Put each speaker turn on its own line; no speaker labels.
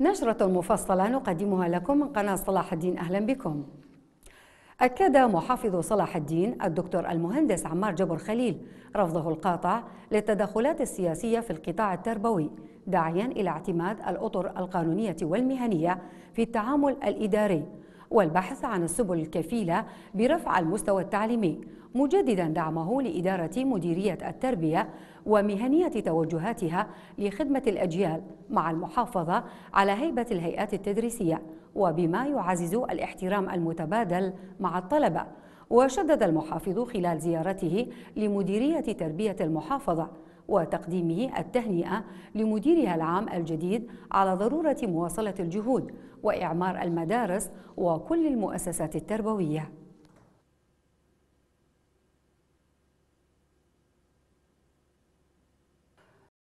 نشرة مفصلة نقدمها لكم من قناة صلاح الدين أهلا بكم أكد محافظ صلاح الدين الدكتور المهندس عمار جبر خليل رفضه القاطع للتدخلات السياسية في القطاع التربوي داعيا إلى اعتماد الأطر القانونية والمهنية في التعامل الإداري والبحث عن السبل الكفيلة برفع المستوى التعليمي مجددا دعمه لإدارة مديرية التربية ومهنية توجهاتها لخدمة الأجيال مع المحافظة على هيبة الهيئات التدريسية وبما يعزز الاحترام المتبادل مع الطلبة وشدد المحافظ خلال زيارته لمديرية تربية المحافظة وتقديمه التهنئة لمديرها العام الجديد على ضرورة مواصلة الجهود وإعمار المدارس وكل المؤسسات التربوية